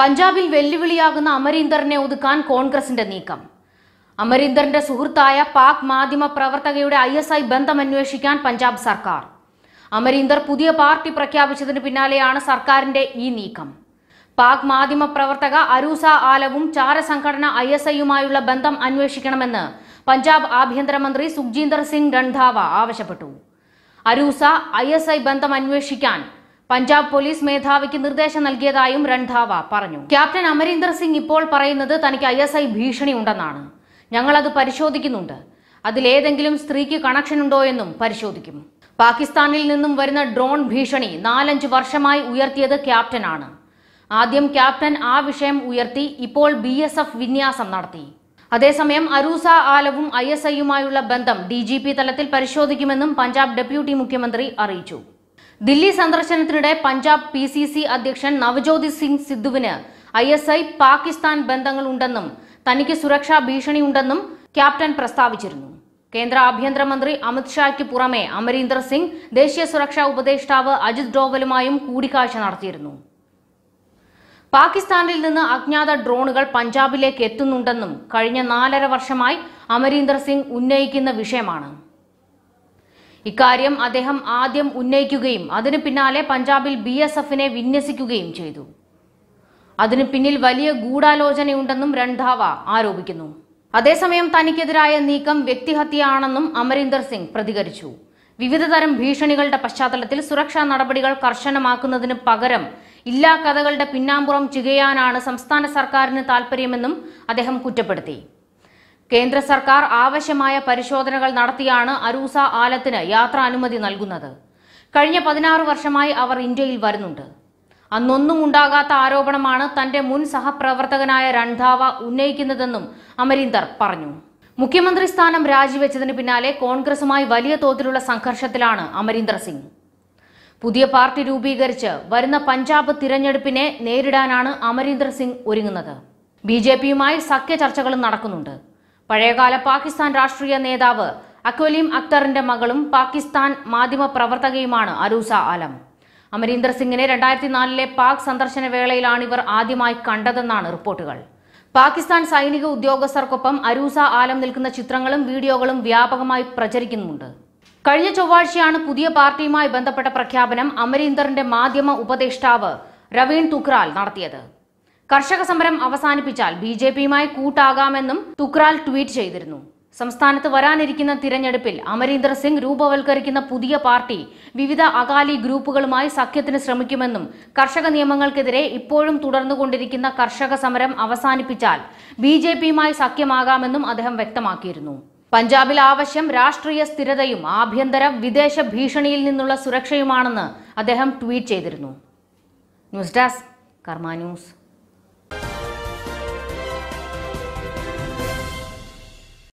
പഞ്ചാബിൽ വെല്ലുവിളിയാകുന്ന അമരീന്ദറിനെ ഒതുക്കാൻ കോൺഗ്രസിന്റെ നീക്കം അമരീന്ദറിന്റെ സുഹൃത്തായ പാക് മാധ്യമ പ്രവർത്തകയുടെ ഐ എസ് ഐ ബന്ധം അന്വേഷിക്കാൻ പഞ്ചാബ് സർക്കാർ അമരീന്ദർ പുതിയ പാർട്ടി പ്രഖ്യാപിച്ചതിന് പിന്നാലെയാണ് സർക്കാരിന്റെ ഈ നീക്കം പാക് മാധ്യമ പ്രവർത്തക അരൂസ ആലവും ചാര സംഘടന ഐ എസ് ഐയുമായുള്ള ബന്ധം അന്വേഷിക്കണമെന്ന് പഞ്ചാബ് ആഭ്യന്തരമന്ത്രി സുഖ്ജീന്ദർ സിംഗ് രൺധാവ ആവശ്യപ്പെട്ടു അരൂസ ഐ എസ് ഐ ബന്ധം അന്വേഷിക്കാൻ പഞ്ചാബ് പോലീസ് മേധാവിക്ക് നിർദ്ദേശം നൽകിയതായും രൺധാവ പറഞ്ഞു ക്യാപ്റ്റൻ അമരീന്ദർ സിംഗ് ഇപ്പോൾ പറയുന്നത് തനിക്ക് ഐ എസ് ഐ ഭീഷണി ഉണ്ടെന്നാണ് ഞങ്ങളത് പരിശോധിക്കുന്നുണ്ട് അതിലേതെങ്കിലും സ്ത്രീക്ക് കണക്ഷൻ ഉണ്ടോ എന്നും പരിശോധിക്കും പാകിസ്ഥാനിൽ നിന്നും വരുന്ന ഡ്രോൺ ഭീഷണി നാലഞ്ച് വർഷമായി ഉയർത്തിയത് ക്യാപ്റ്റനാണ് ആദ്യം ക്യാപ്റ്റൻ ആ വിഷയം ഉയർത്തി ഇപ്പോൾ ബി എസ് എഫ് വിന്യാസം നടത്തി അതേസമയം അരൂസ ആലവും ഐ എസ് ഐയുമായുള്ള ബന്ധം ഡി ജി പി തലത്തിൽ പരിശോധിക്കുമെന്നും പഞ്ചാബ് ഡെപ്യൂട്ടി മുഖ്യമന്ത്രി അറിയിച്ചു ദില്ലി സന്ദർശനത്തിനിടെ പഞ്ചാബ് പി സി സി അധ്യക്ഷൻ നവജ്യോതി സിംഗ് സിദ്ധുവിന് ഐ എസ് ഐ പാകിസ്ഥാൻ ബന്ധങ്ങളുണ്ടെന്നും തനിക്ക് സുരക്ഷാ ഭീഷണിയുണ്ടെന്നും ക്യാപ്റ്റൻ പ്രസ്താവിച്ചിരുന്നു കേന്ദ്ര ആഭ്യന്തരമന്ത്രി അമിത്ഷായ്ക്ക് പുറമെ അമരീന്ദർ സിംഗ് ദേശീയ സുരക്ഷാ ഉപദേഷ്ടാവ് അജിത് ഡോവലുമായും കൂടിക്കാഴ്ച നടത്തിയിരുന്നു പാകിസ്ഥാനിൽ നിന്ന് അജ്ഞാത ഡ്രോണുകൾ പഞ്ചാബിലേക്ക് എത്തുന്നുണ്ടെന്നും കഴിഞ്ഞ നാലര വർഷമായി അമരീന്ദർ സിംഗ് ഉന്നയിക്കുന്ന വിഷയമാണ് ഇക്കാര്യം അദ്ദേഹം ആദ്യം ഉന്നയിക്കുകയും അതിനു പിന്നാലെ പഞ്ചാബിൽ ബി എസ് എഫിനെ വിന്യസിക്കുകയും ചെയ്തു അതിനു പിന്നിൽ വലിയ ഗൂഢാലോചനയുണ്ടെന്നും രണ്ടാവ ആരോപിക്കുന്നു അതേസമയം തനിക്കെതിരായ നീക്കം വ്യക്തിഹത്യയാണെന്നും അമരീന്ദർ സിംഗ് പ്രതികരിച്ചു വിവിധതരം ഭീഷണികളുടെ പശ്ചാത്തലത്തിൽ സുരക്ഷാ നടപടികൾ കർശനമാക്കുന്നതിന് പകരം ഇല്ലാ കഥകളുടെ പിന്നാമ്പുറം ചികയാനാണ് സംസ്ഥാന സർക്കാരിന് താൽപ്പര്യമെന്നും അദ്ദേഹം കുറ്റപ്പെടുത്തി കേന്ദ്ര സർക്കാർ ആവശ്യമായ പരിശോധനകൾ നടത്തിയാണ് അരൂസ ആലത്തിന് യാത്രാനുമതി നൽകുന്നത് കഴിഞ്ഞ പതിനാറ് വർഷമായി അവർ ഇന്ത്യയിൽ വരുന്നുണ്ട് അന്നൊന്നും ഉണ്ടാകാത്ത ആരോപണമാണ് തന്റെ മുൻ സഹപ്രവർത്തകനായ രൺധാവ ഉന്നയിക്കുന്നതെന്നും അമരീന്ദർ പറഞ്ഞു മുഖ്യമന്ത്രി സ്ഥാനം രാജിവെച്ചതിന് പിന്നാലെ കോൺഗ്രസുമായി വലിയ തോതിലുള്ള സംഘർഷത്തിലാണ് അമരീന്ദർ സിംഗ് പുതിയ പാർട്ടി രൂപീകരിച്ച് വരുന്ന പഞ്ചാബ് തിരഞ്ഞെടുപ്പിനെ നേരിടാനാണ് അമരീന്ദർ സിംഗ് ഒരുങ്ങുന്നത് ബി ജെ പിയുമായി സഖ്യ ചർച്ചകളും നടക്കുന്നുണ്ട് പഴയകാല പാകിസ്ഥാൻ രാഷ്ട്രീയ നേതാവ് അക്വലീം അക്തറിന്റെ മകളും പാകിസ്ഥാൻ മാധ്യമപ്രവർത്തകയുമാണ് അരൂസ ആലം അമരീന്ദർ സിംഗിനെ രണ്ടായിരത്തി നാലിലെ പാക് സന്ദർശന വേളയിലാണ് ഇവർ ആദ്യമായി കണ്ടതെന്നാണ് റിപ്പോർട്ടുകൾ പാകിസ്ഥാൻ സൈനിക ഉദ്യോഗസ്ഥർക്കൊപ്പം അരൂസ ആലം നിൽക്കുന്ന ചിത്രങ്ങളും വീഡിയോകളും വ്യാപകമായി പ്രചരിക്കുന്നുണ്ട് കഴിഞ്ഞ ചൊവ്വാഴ്ചയാണ് പുതിയ പാർട്ടിയുമായി ബന്ധപ്പെട്ട പ്രഖ്യാപനം അമരീന്ദറിന്റെ മാധ്യമ ഉപദേഷ്ടാവ് രവീൺ തുക്രാൽ നടത്തിയത് കർഷക സമരം അവസാനിപ്പിച്ചാൽ ബി ജെ പിയുമായി കൂട്ടാകാമെന്നും തുക്രാൽ ട്വീറ്റ് ചെയ്തിരുന്നു സംസ്ഥാനത്ത് വരാനിരിക്കുന്ന തിരഞ്ഞെടുപ്പിൽ അമരീന്ദർ സിംഗ് രൂപവൽക്കരിക്കുന്ന പുതിയ പാർട്ടി വിവിധ അകാലി ഗ്രൂപ്പുകളുമായി സഖ്യത്തിന് ശ്രമിക്കുമെന്നും കർഷക നിയമങ്ങൾക്കെതിരെ ഇപ്പോഴും തുടർന്നുകൊണ്ടിരിക്കുന്ന കർഷക സമരം അവസാനിപ്പിച്ചാൽ ബി ജെ പിയുമായി സഖ്യമാകാമെന്നും അദ്ദേഹം വ്യക്തമാക്കിയിരുന്നു പഞ്ചാബിൽ ആവശ്യം രാഷ്ട്രീയ സ്ഥിരതയും ആഭ്യന്തര വിദേശ ഭീഷണിയിൽ നിന്നുള്ള സുരക്ഷയുമാണെന്ന് അദ്ദേഹം ട്വീറ്റ് ചെയ്തിരുന്നു ന്യൂസ് ഡെസ്ക് കർമ്മ ന്യൂസ്